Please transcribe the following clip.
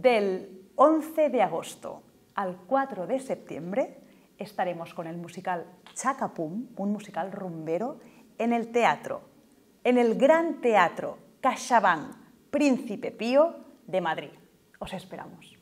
Del 11 de agosto al 4 de septiembre estaremos con el musical Chacapum, un musical rumbero, en el teatro, en el Gran Teatro Cachabán Príncipe Pío de Madrid. Os esperamos.